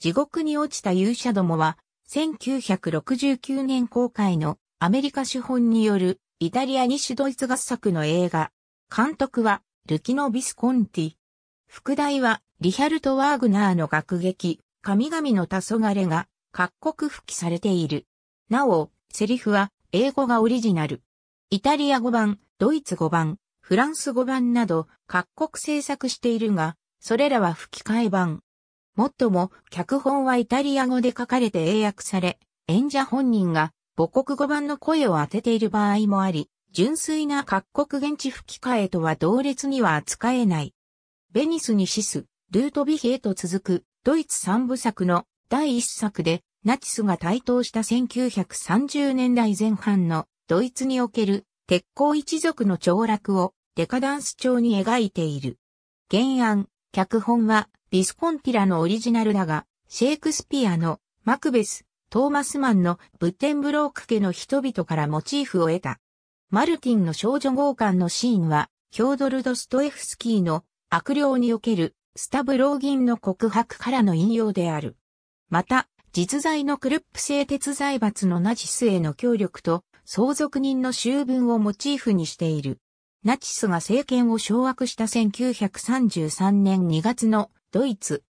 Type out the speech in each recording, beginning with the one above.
地獄に落ちた勇者どもは、1969年公開のアメリカ資本によるイタリア西ドイツ合作の映画。監督はルキノ・ビスコンティ。副題はリヒャルト・ワーグナーの学劇、神々の黄昏が各国復帰されている。なお、セリフは英語がオリジナル。イタリア語版、ドイツ語版、フランス語版など各国制作しているが、それらは吹き替え版。もっとも、脚本はイタリア語で書かれて英訳され、演者本人が母国語版の声を当てている場合もあり、純粋な各国現地吹き替えとは同列には扱えない。ベニスにシス、ルートビヒへと続く、ドイツ三部作の第一作で、ナチスが台頭した1930年代前半のドイツにおける鉄鋼一族の凋落をデカダンス調に描いている。原案、脚本はビスコンティラのオリジナルだが、シェイクスピアのマクベス、トーマスマンのブッテンブローク家の人々からモチーフを得た。マルティンの少女強姦のシーンは、ヒョードル・ドストエフスキーの悪霊におけるスタブローギンの告白からの引用である。また、実在のクルップ製鉄財閥のナチスへの協力と相続人の囚分をモチーフにしている。ナチスが政権を掌握した1933年2月のドイツ、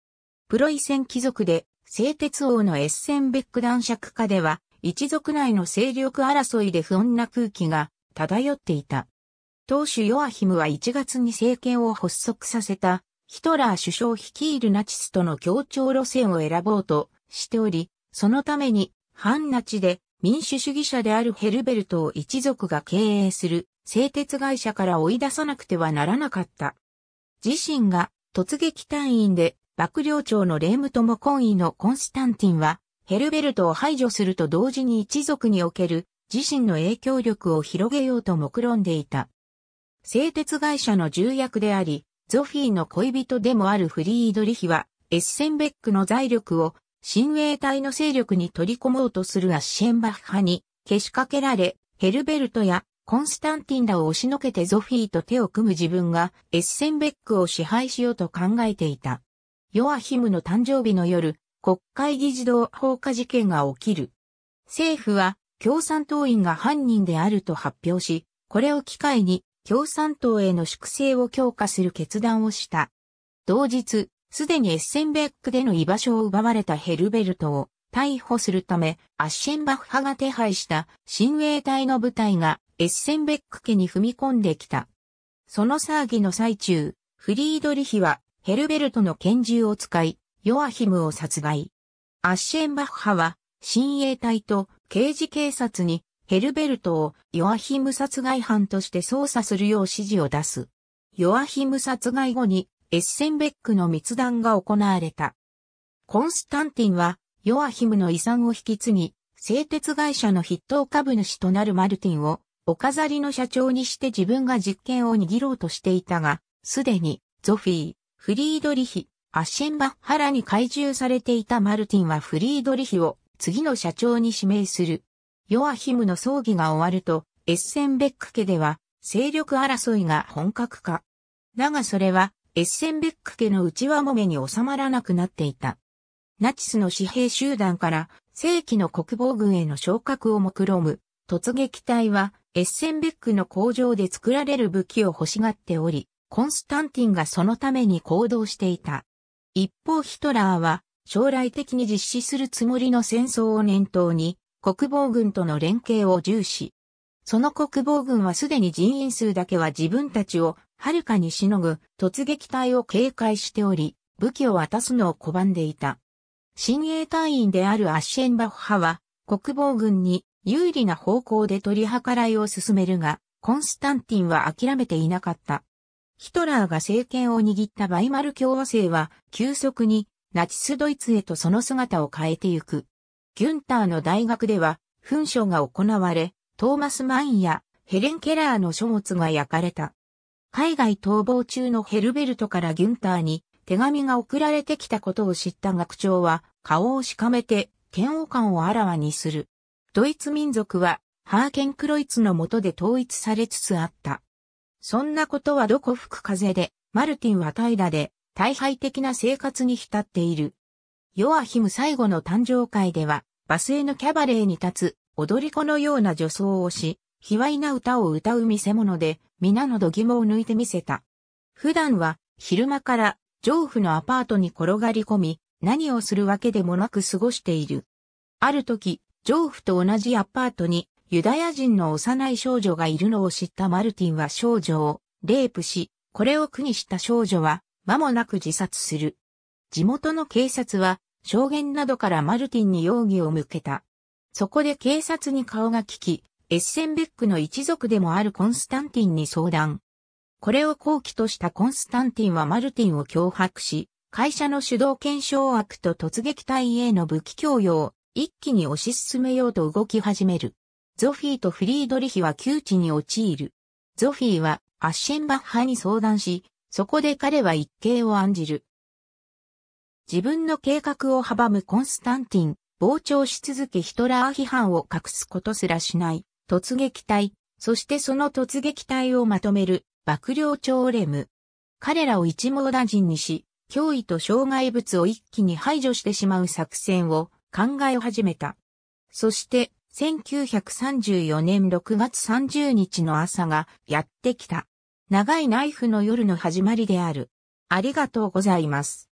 プロイセン貴族で製鉄王のエッセンベック男爵家では、一族内の勢力争いで不穏な空気が漂っていた。当主ヨアヒムは1月に政権を発足させたヒトラー首相率いるナチスとの協調路線を選ぼうとしており、そのために反ナチで民主主義者であるヘルベルトを一族が経営する製鉄会社から追い出さなくてはならなかった。自身が突撃隊員で幕僚長のレームとも懇意のコンスタンティンはヘルベルトを排除すると同時に一族における自身の影響力を広げようと目論んでいた。製鉄会社の重役であり、ゾフィーの恋人でもあるフリードリヒは、エッセンベックの財力を親衛隊の勢力に取り込もうとするアッシェンバッハにけしかけられ、ヘルベルトやコンスタンティンらを押しのけてゾフィーと手を組む自分がエッセンベックを支配しようと考えていた。ヨアヒムの誕生日の夜、国会議事堂放火事件が起きる。政府は共産党員が犯人であると発表し、これを機会に共産党への粛清を強化する決断をした。同日、すでにエッセンベックでの居場所を奪われたヘルベルトを逮捕するため、アッシェンバッハが手配した親衛隊の部隊がエッセンベック家に踏み込んできた。その騒ぎの最中、フリードリヒはヘルベルトの拳銃を使い、ヨアヒムを殺害。アッシェンバッハは、親衛隊と刑事警察にヘルベルトをヨアヒム殺害犯として捜査するよう指示を出す。ヨアヒム殺害後にエッセンベックの密談が行われた。コンスタンティンはヨアヒムの遺産を引き継ぎ、製鉄会社の筆頭株主となるマルティンをお飾りの社長にして自分が実権を握ろうとしていたが、すでに、ゾフィー、フリードリヒ、アッシェンバッハラに懐柔されていたマルティンはフリードリヒを次の社長に指名する。ヨアヒムの葬儀が終わると、エッセンベック家では、勢力争いが本格化。だがそれは、エッセンベック家の内輪もめに収まらなくなっていた。ナチスの私兵集団から正規の国防軍への昇格を目論む突撃隊はエッセンベックの工場で作られる武器を欲しがっており、コンスタンティンがそのために行動していた。一方ヒトラーは将来的に実施するつもりの戦争を念頭に国防軍との連携を重視。その国防軍はすでに人員数だけは自分たちを遥かにしのぐ突撃隊を警戒しており、武器を渡すのを拒んでいた。親衛隊員であるアッシェンバッハは、国防軍に有利な方向で取り計らいを進めるが、コンスタンティンは諦めていなかった。ヒトラーが政権を握ったバイマル共和制は急速にナチスドイツへとその姿を変えてゆく。ギュンターの大学では紛争が行われ、トーマス・マインやヘレン・ケラーの書物が焼かれた。海外逃亡中のヘルベルトからギュンターに手紙が送られてきたことを知った学長は顔をしかめて嫌悪感をあらわにする。ドイツ民族は、ハーケンクロイツの下で統一されつつあった。そんなことはどこ吹く風で、マルティンは平らで、大敗的な生活に浸っている。ヨアヒム最後の誕生会では、バスへのキャバレーに立つ、踊り子のような女装をし、卑猥な歌を歌う見せ物で、皆の度肝を抜いてみせた。普段は、昼間から、上婦のアパートに転がり込み、何をするわけでもなく過ごしている。ある時、丈夫と同じアパートにユダヤ人の幼い少女がいるのを知ったマルティンは少女をレイプし、これを苦にした少女は間もなく自殺する。地元の警察は証言などからマルティンに容疑を向けた。そこで警察に顔が利き、エッセンベックの一族でもあるコンスタンティンに相談。これを好機としたコンスタンティンはマルティンを脅迫し、会社の主導権掌握と突撃隊への武器供与を一気に推し進めようと動き始める。ゾフィーとフリードリヒは窮地に陥る。ゾフィーはアッシェンバッハに相談し、そこで彼は一計を案じる。自分の計画を阻むコンスタンティン、膨張し続けヒトラー批判を隠すことすらしない、突撃隊、そしてその突撃隊をまとめる、幕僚長レム。彼らを一網打尽にし、脅威と障害物を一気に排除してしまう作戦を考え始めた。そして、1934年6月30日の朝がやってきた。長いナイフの夜の始まりである。ありがとうございます。